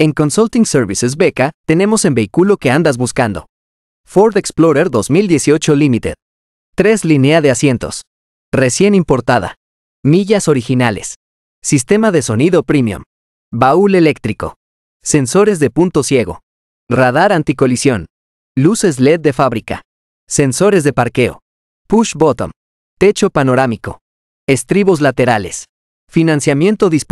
En Consulting Services Beca, tenemos en vehículo que andas buscando. Ford Explorer 2018 Limited. Tres línea de asientos. Recién importada. Millas originales. Sistema de sonido premium. Baúl eléctrico. Sensores de punto ciego. Radar anticolisión. Luces LED de fábrica. Sensores de parqueo. Push bottom. Techo panorámico. Estribos laterales. Financiamiento disponible.